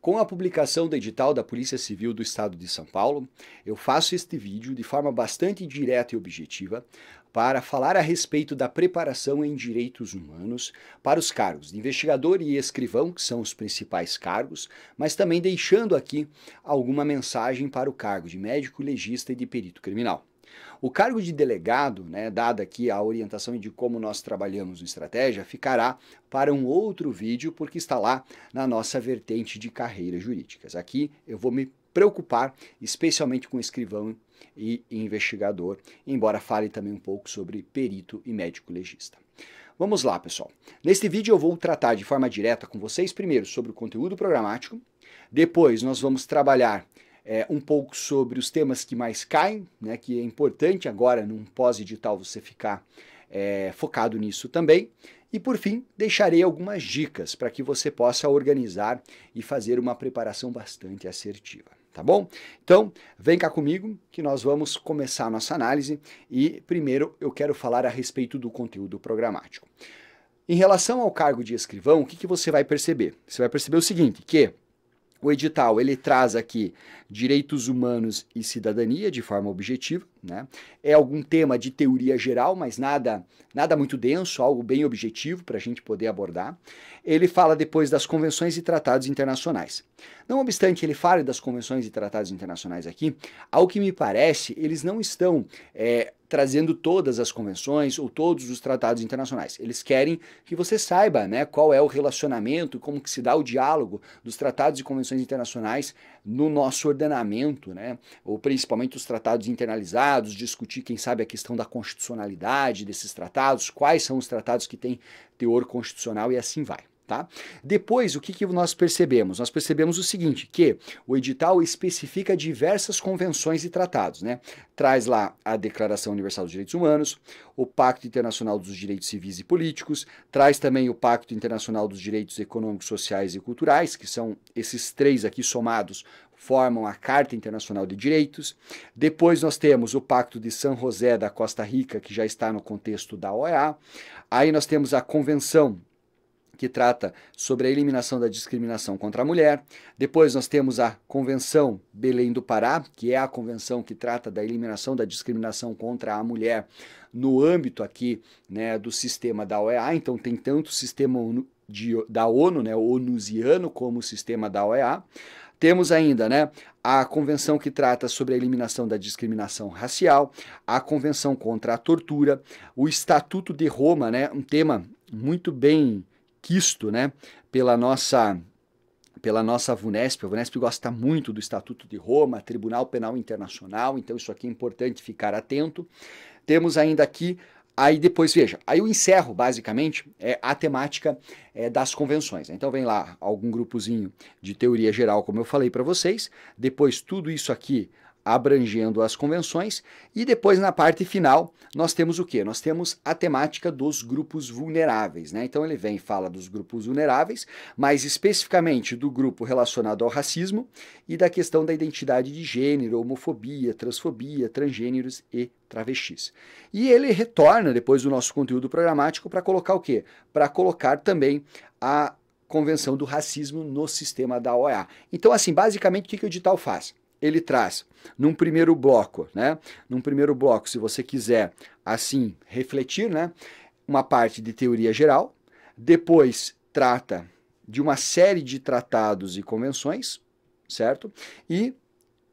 Com a publicação do edital da Polícia Civil do Estado de São Paulo, eu faço este vídeo de forma bastante direta e objetiva para falar a respeito da preparação em direitos humanos para os cargos de investigador e escrivão, que são os principais cargos, mas também deixando aqui alguma mensagem para o cargo de médico legista e de perito criminal. O cargo de delegado, né, dada aqui a orientação de como nós trabalhamos a Estratégia, ficará para um outro vídeo, porque está lá na nossa vertente de carreiras jurídicas. Aqui eu vou me preocupar especialmente com escrivão e investigador, embora fale também um pouco sobre perito e médico legista. Vamos lá, pessoal. Neste vídeo eu vou tratar de forma direta com vocês primeiro sobre o conteúdo programático, depois nós vamos trabalhar é, um pouco sobre os temas que mais caem, né, que é importante agora num pós-edital você ficar é, focado nisso também. E por fim, deixarei algumas dicas para que você possa organizar e fazer uma preparação bastante assertiva, tá bom? Então, vem cá comigo que nós vamos começar a nossa análise e primeiro eu quero falar a respeito do conteúdo programático. Em relação ao cargo de escrivão, o que, que você vai perceber? Você vai perceber o seguinte, que o edital ele traz aqui direitos humanos e cidadania de forma objetiva, né? É algum tema de teoria geral, mas nada, nada muito denso, algo bem objetivo para a gente poder abordar. Ele fala depois das convenções e tratados internacionais. Não obstante ele fale das convenções e tratados internacionais aqui, ao que me parece, eles não estão é, trazendo todas as convenções ou todos os tratados internacionais. Eles querem que você saiba né, qual é o relacionamento, como que se dá o diálogo dos tratados e convenções internacionais no nosso ordenamento, né? ou principalmente os tratados internalizados, discutir, quem sabe, a questão da constitucionalidade desses tratados, quais são os tratados que têm teor constitucional e assim vai. Tá? Depois, o que, que nós percebemos? Nós percebemos o seguinte, que o edital especifica diversas convenções e tratados. Né? Traz lá a Declaração Universal dos Direitos Humanos, o Pacto Internacional dos Direitos Civis e Políticos, traz também o Pacto Internacional dos Direitos Econômicos, Sociais e Culturais, que são esses três aqui somados formam a Carta Internacional de Direitos. Depois nós temos o Pacto de San José da Costa Rica, que já está no contexto da OEA. Aí nós temos a Convenção que trata sobre a eliminação da discriminação contra a mulher. Depois nós temos a Convenção Belém do Pará, que é a convenção que trata da eliminação da discriminação contra a mulher no âmbito aqui né, do sistema da OEA. Então tem tanto o sistema de, da ONU, né, onusiano, como o sistema da OEA. Temos ainda né, a convenção que trata sobre a eliminação da discriminação racial, a convenção contra a tortura, o Estatuto de Roma, né, um tema muito bem quisto, né, pela nossa pela nossa VUNESP. A VUNESP gosta muito do Estatuto de Roma, Tribunal Penal Internacional, então isso aqui é importante ficar atento. Temos ainda aqui, aí depois, veja, aí eu encerro basicamente é, a temática é, das convenções. Então vem lá algum grupozinho de teoria geral, como eu falei para vocês, depois tudo isso aqui abrangendo as convenções. E depois, na parte final, nós temos o que? Nós temos a temática dos grupos vulneráveis. Né? Então, ele vem e fala dos grupos vulneráveis, mas especificamente do grupo relacionado ao racismo e da questão da identidade de gênero, homofobia, transfobia, transgêneros e travestis. E ele retorna depois do nosso conteúdo programático para colocar o quê? Para colocar também a Convenção do Racismo no sistema da OEA. Então, assim, basicamente, o que, que o edital faz? ele traz num primeiro bloco, né? Num primeiro bloco, se você quiser assim refletir, né? Uma parte de teoria geral, depois trata de uma série de tratados e convenções, certo? E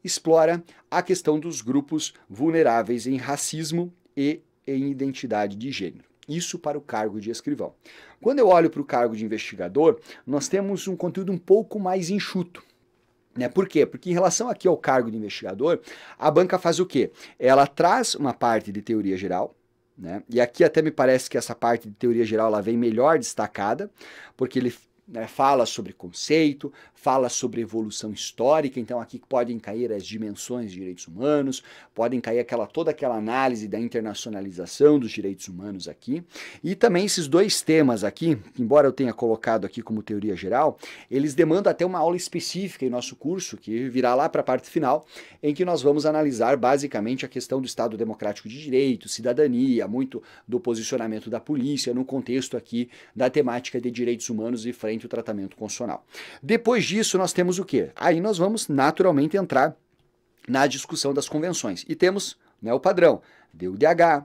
explora a questão dos grupos vulneráveis em racismo e em identidade de gênero. Isso para o cargo de escrivão. Quando eu olho para o cargo de investigador, nós temos um conteúdo um pouco mais enxuto né? Por quê? Porque em relação aqui ao cargo de investigador, a banca faz o quê? Ela traz uma parte de teoria geral, né? E aqui até me parece que essa parte de teoria geral ela vem melhor destacada, porque ele né, fala sobre conceito, fala sobre evolução histórica, então aqui podem cair as dimensões de direitos humanos, podem cair aquela toda aquela análise da internacionalização dos direitos humanos aqui. E também esses dois temas aqui, embora eu tenha colocado aqui como teoria geral, eles demandam até uma aula específica em nosso curso, que virá lá para a parte final, em que nós vamos analisar basicamente a questão do Estado democrático de direito, cidadania, muito do posicionamento da polícia no contexto aqui da temática de direitos humanos e frente frente o tratamento constitucional. Depois disso, nós temos o quê? Aí nós vamos naturalmente entrar na discussão das convenções. E temos né, o padrão, DUDH,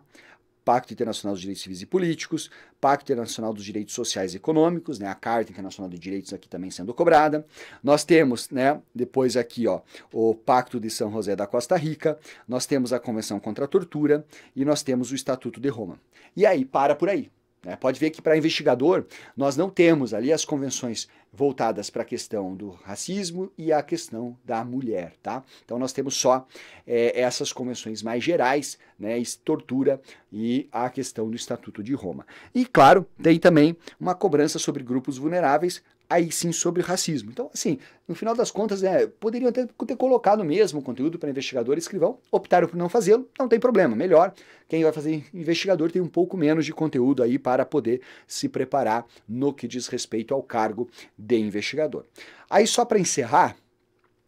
Pacto Internacional dos Direitos Civis e Políticos, Pacto Internacional dos Direitos Sociais e Econômicos, né, a Carta Internacional de Direitos aqui também sendo cobrada. Nós temos, né, depois aqui, ó, o Pacto de São José da Costa Rica, nós temos a Convenção contra a Tortura e nós temos o Estatuto de Roma. E aí, para por aí. Né? Pode ver que para investigador nós não temos ali as convenções voltadas para a questão do racismo e a questão da mulher, tá? Então nós temos só é, essas convenções mais gerais, né? Tortura e a questão do Estatuto de Roma. E claro, tem também uma cobrança sobre grupos vulneráveis, aí sim sobre racismo. Então, assim, no final das contas, né, poderiam até ter colocado mesmo o conteúdo para investigador e escrivão, optaram por não fazê-lo, não tem problema, melhor. Quem vai fazer investigador tem um pouco menos de conteúdo aí para poder se preparar no que diz respeito ao cargo de investigador. Aí, só para encerrar,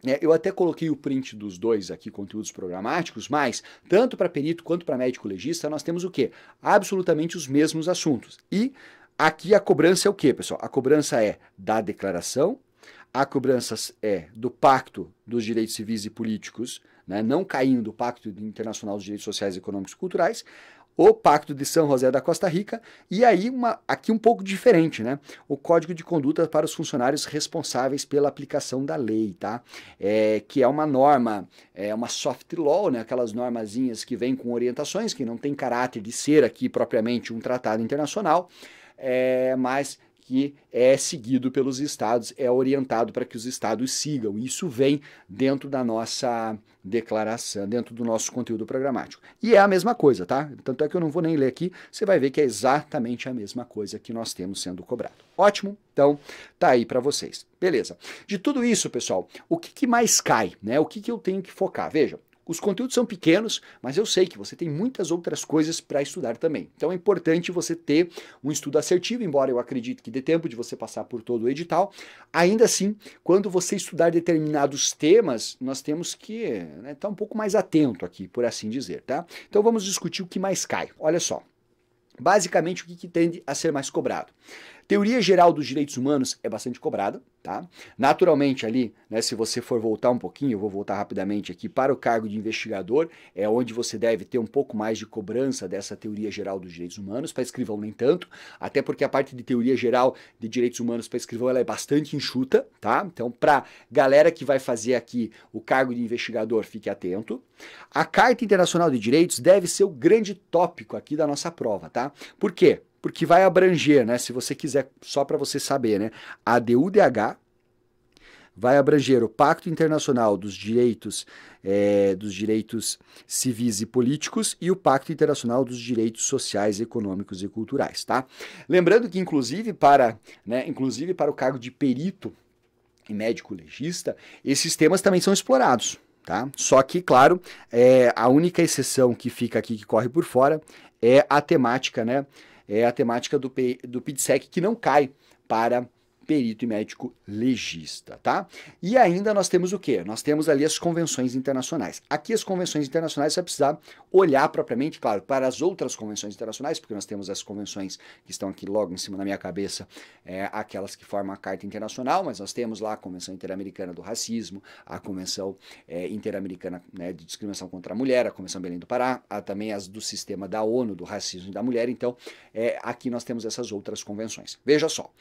é, eu até coloquei o print dos dois aqui, conteúdos programáticos, mas tanto para perito quanto para médico legista, nós temos o quê? Absolutamente os mesmos assuntos. E Aqui a cobrança é o quê, pessoal? A cobrança é da declaração, a cobrança é do Pacto dos Direitos Civis e Políticos, né, não caindo do Pacto Internacional dos Direitos Sociais, Econômicos e Culturais, o Pacto de São José da Costa Rica, e aí uma, aqui um pouco diferente, né? O Código de Conduta para os Funcionários Responsáveis pela Aplicação da Lei, tá? É, que é uma norma, é uma soft law, né? Aquelas normazinhas que vêm com orientações, que não tem caráter de ser aqui propriamente um tratado internacional, é, mas que é seguido pelos estados, é orientado para que os estados sigam. Isso vem dentro da nossa declaração, dentro do nosso conteúdo programático. E é a mesma coisa, tá? Tanto é que eu não vou nem ler aqui, você vai ver que é exatamente a mesma coisa que nós temos sendo cobrado. Ótimo? Então, tá aí para vocês. Beleza. De tudo isso, pessoal, o que, que mais cai, né? O que, que eu tenho que focar? Veja, os conteúdos são pequenos, mas eu sei que você tem muitas outras coisas para estudar também. Então é importante você ter um estudo assertivo, embora eu acredite que dê tempo de você passar por todo o edital. Ainda assim, quando você estudar determinados temas, nós temos que estar né, tá um pouco mais atento aqui, por assim dizer, tá? Então vamos discutir o que mais cai. Olha só, basicamente o que, que, tende a ser mais cobrado. Teoria geral dos direitos humanos é bastante cobrada, tá? Naturalmente ali, né, se você for voltar um pouquinho, eu vou voltar rapidamente aqui para o cargo de investigador, é onde você deve ter um pouco mais de cobrança dessa teoria geral dos direitos humanos, para escrivão nem tanto, até porque a parte de teoria geral de direitos humanos para escrivão ela é bastante enxuta, tá? Então, para galera que vai fazer aqui o cargo de investigador, fique atento. A Carta Internacional de Direitos deve ser o grande tópico aqui da nossa prova, tá? Por quê? porque vai abranger, né? Se você quiser, só para você saber, né? A DUDH vai abranger o Pacto Internacional dos Direitos é, dos Direitos Civis e Políticos e o Pacto Internacional dos Direitos Sociais, Econômicos e Culturais, tá? Lembrando que inclusive para, né, inclusive para o cargo de perito e médico legista, esses temas também são explorados. Tá? Só que, claro, é, a única exceção que fica aqui, que corre por fora, é a temática né, é a temática do, do PIDSEC que não cai para perito e médico legista, tá? E ainda nós temos o quê? Nós temos ali as convenções internacionais. Aqui as convenções internacionais você vai precisar olhar propriamente, claro, para as outras convenções internacionais, porque nós temos as convenções que estão aqui logo em cima da minha cabeça, é, aquelas que formam a Carta Internacional, mas nós temos lá a Convenção Interamericana do Racismo, a Convenção é, Interamericana né, de Discriminação contra a Mulher, a Convenção Belém do Pará, também as do sistema da ONU, do racismo e da mulher, então é, aqui nós temos essas outras convenções. Veja só,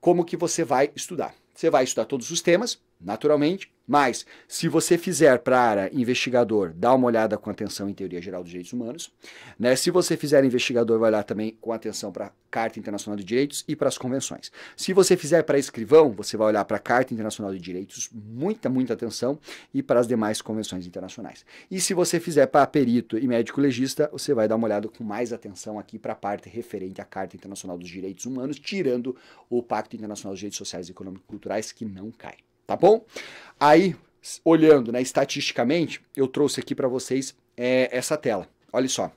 como que você vai estudar. Você vai estudar todos os temas, naturalmente, mas, se você fizer para investigador, dá uma olhada com atenção em Teoria Geral dos Direitos Humanos. Né? Se você fizer investigador, vai olhar também com atenção para a Carta Internacional de Direitos e para as convenções. Se você fizer para escrivão, você vai olhar para a Carta Internacional de Direitos, muita, muita atenção, e para as demais convenções internacionais. E se você fizer para perito e médico legista, você vai dar uma olhada com mais atenção aqui para a parte referente à Carta Internacional dos Direitos Humanos, tirando o Pacto Internacional dos Direitos Sociais, Econômicos e Culturais, que não cai tá bom? Aí, olhando, né, estatisticamente, eu trouxe aqui para vocês é, essa tela. Olha só.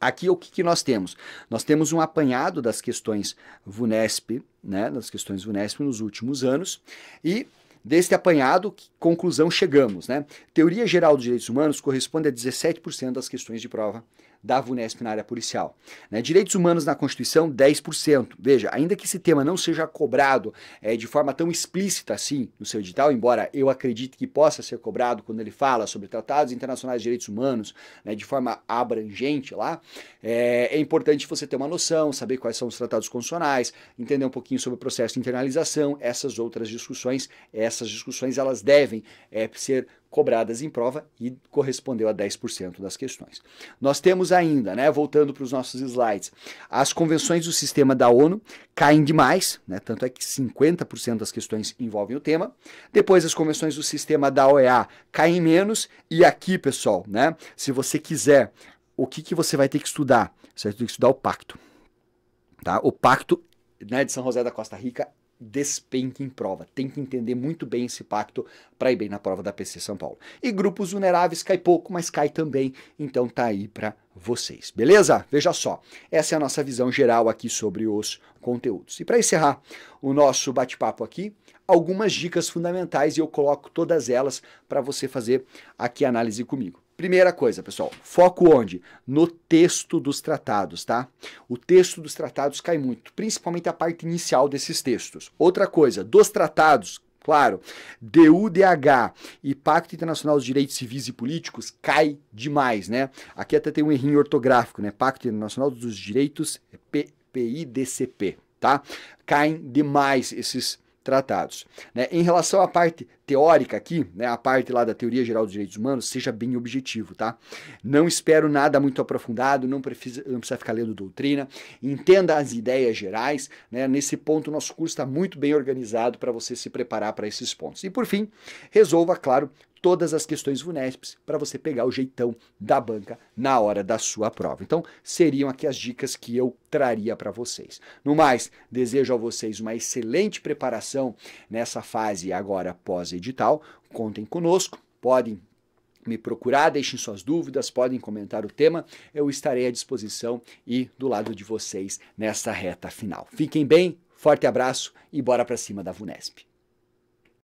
Aqui o que, que, nós temos? Nós temos um apanhado das questões VUNESP, né, das questões VUNESP nos últimos anos, e deste apanhado, que conclusão chegamos, né? Teoria geral dos direitos humanos corresponde a 17% das questões de prova da VUNESP na área policial. Né? Direitos humanos na Constituição, 10%. Veja, ainda que esse tema não seja cobrado é, de forma tão explícita assim no seu edital, embora eu acredite que possa ser cobrado quando ele fala sobre tratados internacionais de direitos humanos né, de forma abrangente lá, é, é, importante você ter uma noção, saber quais são os tratados constitucionais, entender um pouquinho sobre o processo de internalização, essas outras discussões, essas discussões elas devem é, ser cobradas em prova e correspondeu a 10% das questões. Nós temos ainda, né, voltando para os nossos slides, as convenções do sistema da ONU caem demais, né, tanto é que 50% das questões envolvem o tema. Depois as convenções do sistema da OEA caem menos e aqui, pessoal, né, se você quiser, o que, que você vai ter que estudar? Você vai ter que estudar o pacto. Tá? O pacto né, de São José da Costa Rica despenque em prova. Tem que entender muito bem esse pacto para ir bem na prova da PC São Paulo. E grupos vulneráveis cai pouco, mas cai também, então tá aí para vocês, beleza? Veja só, essa é a nossa visão geral aqui sobre os conteúdos. E para encerrar o nosso bate-papo aqui, algumas dicas fundamentais e eu coloco todas elas para você fazer aqui análise comigo. Primeira coisa, pessoal, foco onde? No texto dos tratados, tá? O texto dos tratados cai muito, principalmente a parte inicial desses textos. Outra coisa, dos tratados, claro, DUDH e Pacto Internacional dos Direitos Civis e Políticos cai demais, né? Aqui até tem um errinho ortográfico, né? Pacto Internacional dos Direitos PIDCP, é tá? Caem demais esses tratados. Né? Em relação à parte teórica aqui, né, a parte lá da teoria geral dos direitos humanos, seja bem objetivo, tá? Não espero nada muito aprofundado, não precisa, não precisa ficar lendo doutrina, entenda as ideias gerais, né? Nesse ponto, nosso curso está muito bem organizado para você se preparar para esses pontos. E por fim, resolva, claro, todas as questões VUNESPs para você pegar o jeitão da banca na hora da sua prova. Então, seriam aqui as dicas que eu traria para vocês. No mais, desejo a vocês uma excelente preparação nessa fase agora pós edital, contem conosco, podem me procurar, deixem suas dúvidas, podem comentar o tema, eu estarei à disposição e do lado de vocês nessa reta final. Fiquem bem, forte abraço e bora para cima da VUNESP.